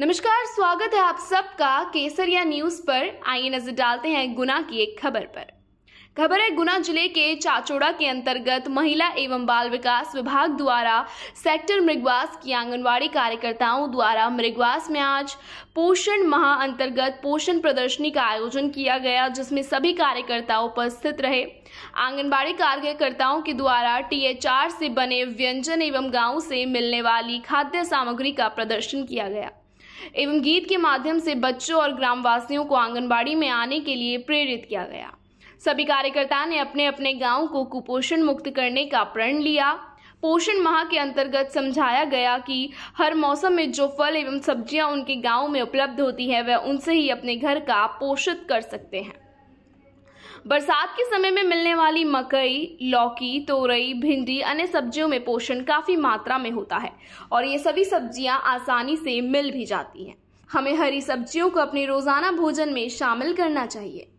नमस्कार स्वागत है आप सबका केसरिया न्यूज पर आइए नजर डालते हैं गुना की एक खबर पर खबर है गुना जिले के चाचोड़ा के अंतर्गत महिला एवं बाल विकास विभाग द्वारा सेक्टर मृगवास की आंगनवाड़ी कार्यकर्ताओं द्वारा मृगवास में आज पोषण माह अंतर्गत पोषण प्रदर्शनी का आयोजन किया गया जिसमें सभी कार्यकर्ता उपस्थित रहे आंगनबाड़ी कार्यकर्ताओं के द्वारा टीएचआर से बने व्यंजन एवं गाँव से मिलने वाली खाद्य सामग्री का प्रदर्शन किया गया एवं गीत के माध्यम से बच्चों और ग्रामवासियों को आंगनबाड़ी में आने के लिए प्रेरित किया गया सभी कार्यकर्ता ने अपने अपने गांव को कुपोषण मुक्त करने का प्रण लिया पोषण माह के अंतर्गत समझाया गया कि हर मौसम में जो फल एवं सब्जियां उनके गांव में उपलब्ध होती है वह उनसे ही अपने घर का पोषित कर सकते हैं बरसात के समय में मिलने वाली मकई लौकी तोरई भिंडी अन्य सब्जियों में पोषण काफ़ी मात्रा में होता है और ये सभी सब्जियां आसानी से मिल भी जाती हैं हमें हरी सब्जियों को अपने रोज़ाना भोजन में शामिल करना चाहिए